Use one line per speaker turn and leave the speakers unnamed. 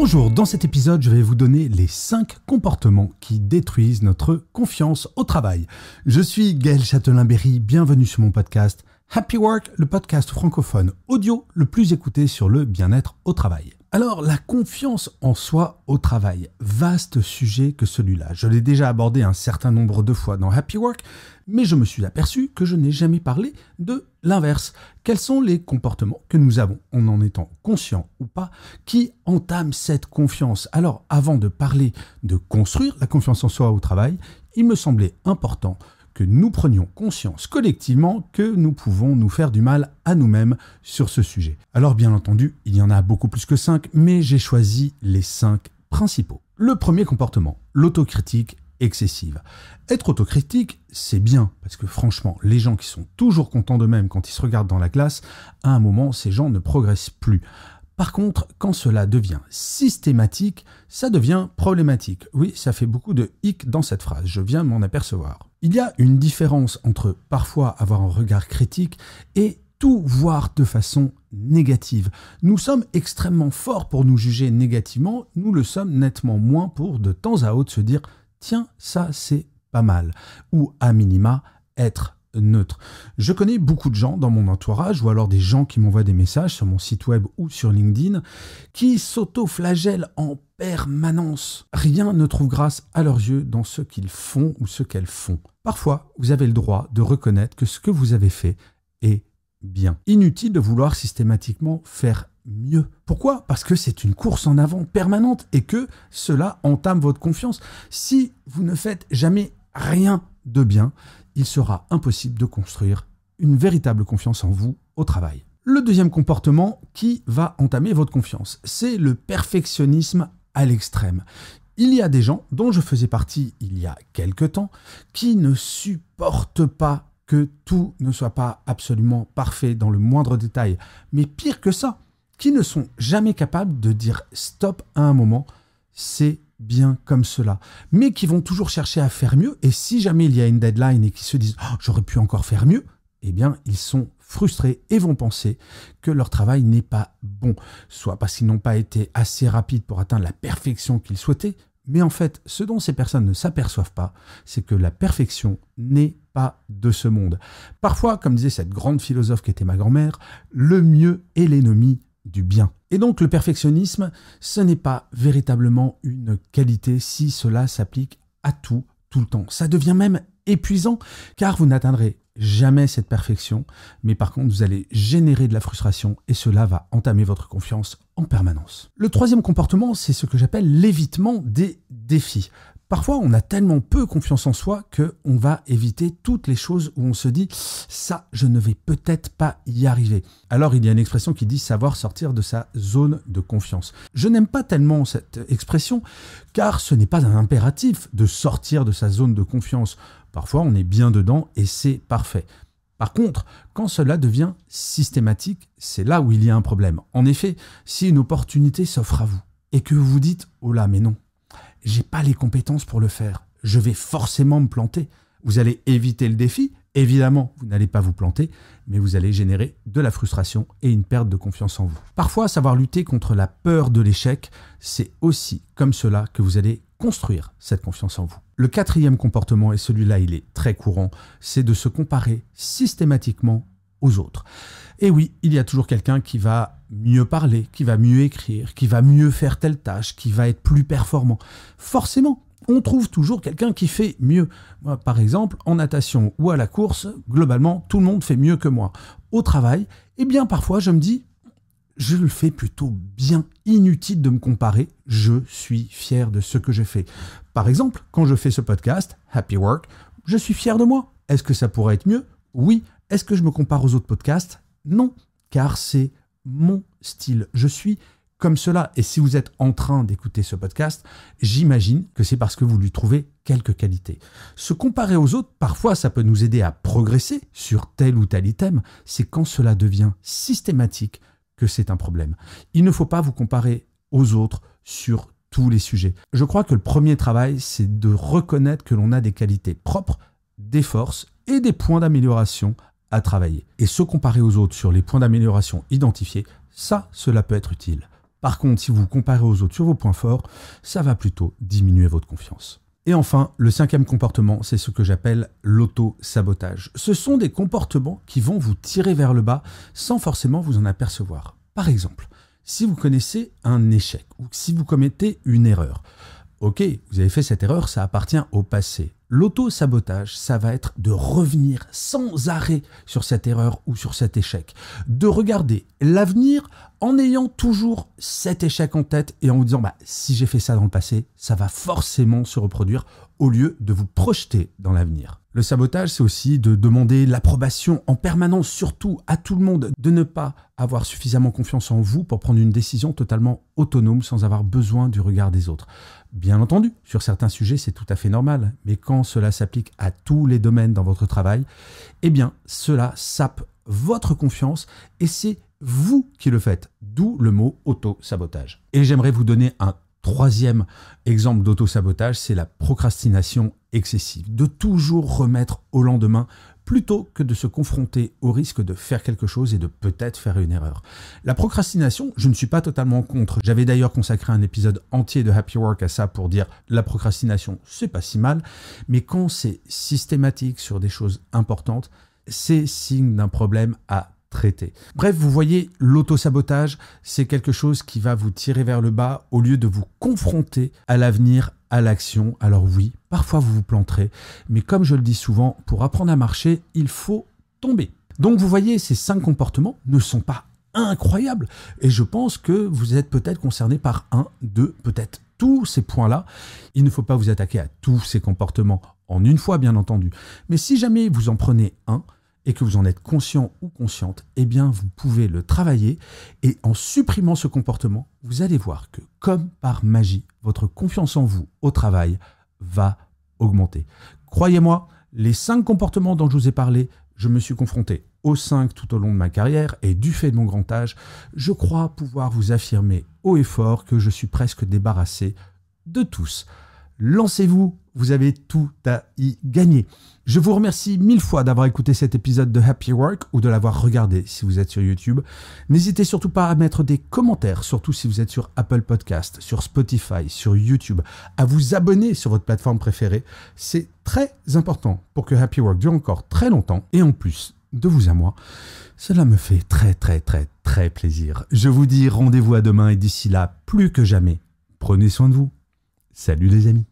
Bonjour, dans cet épisode, je vais vous donner les 5 comportements qui détruisent notre confiance au travail. Je suis Gaël Châtelain-Berry, bienvenue sur mon podcast Happy Work, le podcast francophone audio le plus écouté sur le bien-être au travail. Alors, la confiance en soi au travail, vaste sujet que celui-là. Je l'ai déjà abordé un certain nombre de fois dans Happy Work, mais je me suis aperçu que je n'ai jamais parlé de l'inverse. Quels sont les comportements que nous avons, en en étant conscients ou pas, qui entament cette confiance Alors, avant de parler de construire la confiance en soi au travail, il me semblait important que nous prenions conscience collectivement que nous pouvons nous faire du mal à nous-mêmes sur ce sujet. Alors bien entendu, il y en a beaucoup plus que 5, mais j'ai choisi les cinq principaux. Le premier comportement, l'autocritique excessive. Être autocritique, c'est bien, parce que franchement, les gens qui sont toujours contents d'eux-mêmes quand ils se regardent dans la glace, à un moment, ces gens ne progressent plus. Par contre, quand cela devient systématique, ça devient problématique. Oui, ça fait beaucoup de hic dans cette phrase, je viens m'en apercevoir. Il y a une différence entre parfois avoir un regard critique et tout voir de façon négative. Nous sommes extrêmement forts pour nous juger négativement, nous le sommes nettement moins pour de temps à autre se dire tiens ça c'est pas mal ou à minima être neutre. Je connais beaucoup de gens dans mon entourage ou alors des gens qui m'envoient des messages sur mon site web ou sur LinkedIn qui s'auto-flagellent en permanence. Rien ne trouve grâce à leurs yeux dans ce qu'ils font ou ce qu'elles font. Parfois, vous avez le droit de reconnaître que ce que vous avez fait est bien. Inutile de vouloir systématiquement faire mieux. Pourquoi Parce que c'est une course en avant permanente et que cela entame votre confiance. Si vous ne faites jamais rien de bien, il sera impossible de construire une véritable confiance en vous au travail. Le deuxième comportement qui va entamer votre confiance, c'est le perfectionnisme à l'extrême. Il y a des gens dont je faisais partie il y a quelque temps qui ne supportent pas que tout ne soit pas absolument parfait dans le moindre détail, mais pire que ça, qui ne sont jamais capables de dire stop à un moment, c'est bien comme cela, mais qui vont toujours chercher à faire mieux. Et si jamais il y a une deadline et qui se disent oh, j'aurais pu encore faire mieux, eh bien ils sont frustrés et vont penser que leur travail n'est pas bon, soit parce qu'ils n'ont pas été assez rapides pour atteindre la perfection qu'ils souhaitaient, mais en fait, ce dont ces personnes ne s'aperçoivent pas, c'est que la perfection n'est pas de ce monde. Parfois, comme disait cette grande philosophe qui était ma grand-mère, le mieux est l'ennemi du bien. Et donc le perfectionnisme, ce n'est pas véritablement une qualité si cela s'applique à tout, tout le temps. Ça devient même épuisant, car vous n'atteindrez jamais cette perfection, mais par contre vous allez générer de la frustration et cela va entamer votre confiance en permanence. Le troisième comportement, c'est ce que j'appelle l'évitement des défis. Parfois, on a tellement peu confiance en soi que on va éviter toutes les choses où on se dit ça, je ne vais peut-être pas y arriver. Alors, il y a une expression qui dit savoir sortir de sa zone de confiance. Je n'aime pas tellement cette expression car ce n'est pas un impératif de sortir de sa zone de confiance. Parfois, on est bien dedans et c'est parfait. Par contre, quand cela devient systématique, c'est là où il y a un problème. En effet, si une opportunité s'offre à vous et que vous vous dites Oh là, mais non, j'ai pas les compétences pour le faire. Je vais forcément me planter. Vous allez éviter le défi. Évidemment, vous n'allez pas vous planter, mais vous allez générer de la frustration et une perte de confiance en vous. Parfois, savoir lutter contre la peur de l'échec, c'est aussi comme cela que vous allez construire cette confiance en vous. Le quatrième comportement, et celui-là il est très courant, c'est de se comparer systématiquement aux autres. Et oui, il y a toujours quelqu'un qui va mieux parler, qui va mieux écrire, qui va mieux faire telle tâche, qui va être plus performant. Forcément, on trouve toujours quelqu'un qui fait mieux. Moi, par exemple, en natation ou à la course, globalement, tout le monde fait mieux que moi. Au travail, eh bien, parfois, je me dis, je le fais plutôt bien. Inutile de me comparer, je suis fier de ce que je fais. Par exemple, quand je fais ce podcast, Happy Work, je suis fier de moi. Est-ce que ça pourrait être mieux Oui, est-ce que je me compare aux autres podcasts Non, car c'est mon style. Je suis comme cela. Et si vous êtes en train d'écouter ce podcast, j'imagine que c'est parce que vous lui trouvez quelques qualités. Se comparer aux autres, parfois, ça peut nous aider à progresser sur tel ou tel item. C'est quand cela devient systématique que c'est un problème. Il ne faut pas vous comparer aux autres sur tous les sujets. Je crois que le premier travail, c'est de reconnaître que l'on a des qualités propres, des forces et des points d'amélioration à travailler. Et se comparer aux autres sur les points d'amélioration identifiés, ça, cela peut être utile. Par contre, si vous comparez aux autres sur vos points forts, ça va plutôt diminuer votre confiance. Et enfin, le cinquième comportement, c'est ce que j'appelle l'auto-sabotage. Ce sont des comportements qui vont vous tirer vers le bas sans forcément vous en apercevoir. Par exemple, si vous connaissez un échec ou si vous commettez une erreur, Ok, vous avez fait cette erreur, ça appartient au passé. L'auto-sabotage, ça va être de revenir sans arrêt sur cette erreur ou sur cet échec, de regarder l'avenir en ayant toujours cet échec en tête et en vous disant bah, si j'ai fait ça dans le passé, ça va forcément se reproduire au lieu de vous projeter dans l'avenir. Le sabotage, c'est aussi de demander l'approbation en permanence, surtout à tout le monde, de ne pas avoir suffisamment confiance en vous pour prendre une décision totalement autonome sans avoir besoin du regard des autres. Bien entendu, sur certains sujets, c'est tout à fait normal, mais quand cela s'applique à tous les domaines dans votre travail, eh bien, cela sape votre confiance et c'est vous qui le faites, d'où le mot auto-sabotage. Et j'aimerais vous donner un troisième exemple d'auto-sabotage, c'est la procrastination excessive, de toujours remettre au lendemain plutôt que de se confronter au risque de faire quelque chose et de peut-être faire une erreur. La procrastination, je ne suis pas totalement contre. J'avais d'ailleurs consacré un épisode entier de Happy Work à ça pour dire la procrastination, c'est pas si mal, mais quand c'est systématique sur des choses importantes, c'est signe d'un problème à Bref, vous voyez, l'auto-sabotage, c'est quelque chose qui va vous tirer vers le bas au lieu de vous confronter à l'avenir, à l'action. Alors oui, parfois vous vous planterez, mais comme je le dis souvent, pour apprendre à marcher, il faut tomber. Donc vous voyez, ces cinq comportements ne sont pas incroyables et je pense que vous êtes peut-être concerné par un, deux, peut-être tous ces points-là. Il ne faut pas vous attaquer à tous ces comportements en une fois, bien entendu. Mais si jamais vous en prenez un, et que vous en êtes conscient ou consciente, eh bien, vous pouvez le travailler. Et en supprimant ce comportement, vous allez voir que, comme par magie, votre confiance en vous au travail va augmenter. Croyez-moi, les cinq comportements dont je vous ai parlé, je me suis confronté aux cinq tout au long de ma carrière et du fait de mon grand âge, je crois pouvoir vous affirmer haut et fort que je suis presque débarrassé de tous lancez-vous, vous avez tout à y gagner. Je vous remercie mille fois d'avoir écouté cet épisode de Happy Work ou de l'avoir regardé si vous êtes sur YouTube. N'hésitez surtout pas à mettre des commentaires, surtout si vous êtes sur Apple Podcast, sur Spotify, sur YouTube, à vous abonner sur votre plateforme préférée. C'est très important pour que Happy Work dure encore très longtemps et en plus de vous à moi. Cela me fait très très très très plaisir. Je vous dis rendez-vous à demain et d'ici là, plus que jamais, prenez soin de vous. Salut les amis